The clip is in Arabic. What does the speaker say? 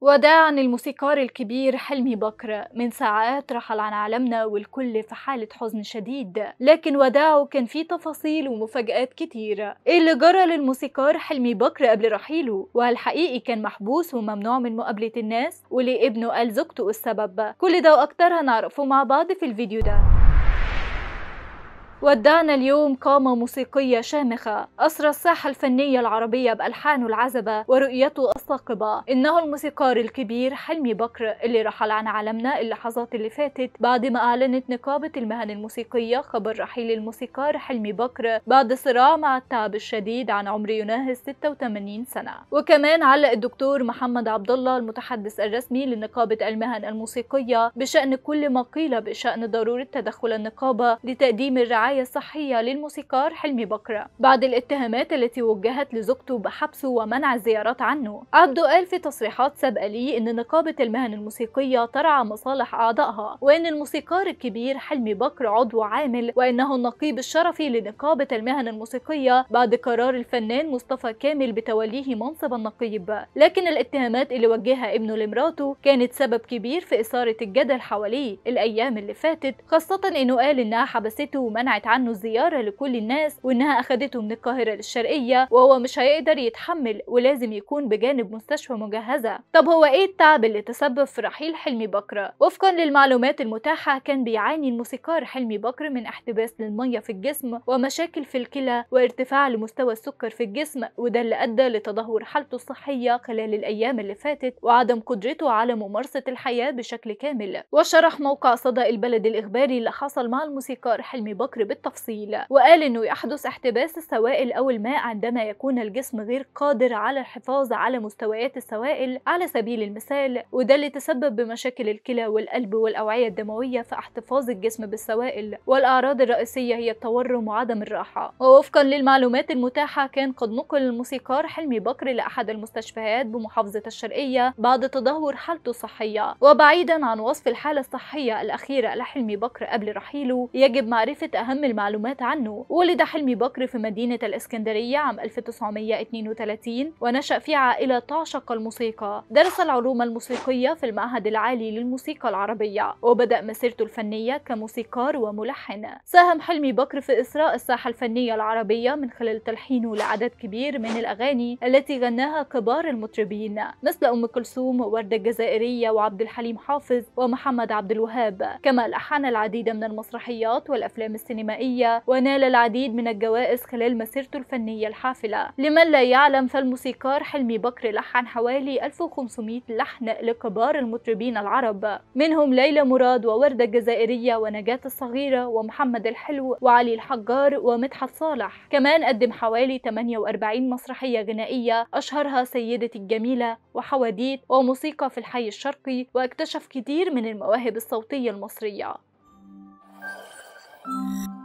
وداعا الموسيقار الكبير حلمي بكر من ساعات رحل عن عالمنا والكل في حالة حزن شديد لكن وداعه كان فيه تفاصيل ومفاجآت كتير ايه اللي جرى للموسيقار حلمي بكر قبل رحيله وهل حقيقي كان محبوس وممنوع من مقابلة الناس وليه ابنه قال زوجته السبب كل ده واكتر هنعرفه مع بعض في الفيديو ده ودانا اليوم قامة موسيقية شامخة أسرى الساحة الفنية العربية بألحانه العذبة ورؤيته الثاقبة إنه الموسيقار الكبير حلمي بكر اللي رحل عن عالمنا اللحظات اللي فاتت بعد ما أعلنت نقابة المهن الموسيقية خبر رحيل الموسيقار حلمي بكر بعد صراع مع التعب الشديد عن عمر يناهز 86 سنة وكمان علق الدكتور محمد عبد الله المتحدث الرسمي لنقابة المهن الموسيقية بشأن كل ما قيل بشأن ضرورة تدخل النقابة لتقديم الرعاية الرعاية الصحية للموسيقار حلمي بكرة بعد الاتهامات التي وجهت لزوجته بحبسه ومنع الزيارات عنه عبده قال في تصريحات سابقة ليه إن نقابة المهن الموسيقية ترعى مصالح أعضائها وإن الموسيقار الكبير حلمي بكر عضو عامل وإنه النقيب الشرفي لنقابة المهن الموسيقية بعد قرار الفنان مصطفى كامل بتوليه منصب النقيب لكن الاتهامات اللي وجهها ابنه لمراته كانت سبب كبير في إثارة الجدل حواليه الأيام اللي فاتت خاصة إنه قال إنها حبسته ومنعت سمعت عنه زيارة لكل الناس وإنها أخدته من القاهرة للشرقية وهو مش هيقدر يتحمل ولازم يكون بجانب مستشفى مجهزة طب هو إيه التعب اللي تسبب في رحيل حلمي بكرة؟ وفقا للمعلومات المتاحة كان بيعاني الموسيقار حلمي بكر من احتباس للمية في الجسم ومشاكل في الكلى وارتفاع لمستوى السكر في الجسم وده اللي أدى لتدهور حالته الصحية خلال الأيام اللي فاتت وعدم قدرته على ممارسة الحياة بشكل كامل وشرح موقع صدى البلد الإخباري اللي حصل مع الموسيقار حلمي بكر بالتفصيل وقال أنه يحدث احتباس السوائل أو الماء عندما يكون الجسم غير قادر على الحفاظ على مستويات السوائل على سبيل المثال وده اللي تسبب بمشاكل الكلى والقلب والأوعية الدموية في احتفاظ الجسم بالسوائل والأعراض الرئيسية هي التورم وعدم الراحة ووفقا للمعلومات المتاحة كان قد نقل الموسيقار حلمي بكر لأحد المستشفيات بمحافظة الشرقية بعد تدهور حالته الصحية وبعيدا عن وصف الحالة الصحية الأخيرة لحلمي بكر قبل رحيله يجب معرفة أهم أهم المعلومات عنه ولد حلمي بكر في مدينة الإسكندرية عام 1932 ونشأ في عائلة تعشق الموسيقى درس العلوم الموسيقية في المعهد العالي للموسيقى العربية وبدأ مسيرته الفنية كموسيقار وملحن ساهم حلمي بكر في إثراء الساحة الفنية العربية من خلال تلحينه لعدد كبير من الأغاني التي غناها كبار المطربين مثل أم كلثوم ووردة الجزائرية وعبد الحليم حافظ ومحمد عبد الوهاب كما لحن العديد من المسرحيات والأفلام السينمائية السينمائية ونال العديد من الجوائز خلال مسيرته الفنية الحافلة لمن لا يعلم فالموسيقار حلمي بكر لحن حوالي 1500 لحن لكبار المطربين العرب منهم ليلى مراد ووردة الجزائرية ونجاة الصغيرة ومحمد الحلو وعلي الحجار ومدحت صالح كمان قدم حوالي 48 مسرحية غنائية أشهرها سيدة الجميلة وحواديت وموسيقى في الحي الشرقي واكتشف كتير من المواهب الصوتية المصرية Thank you.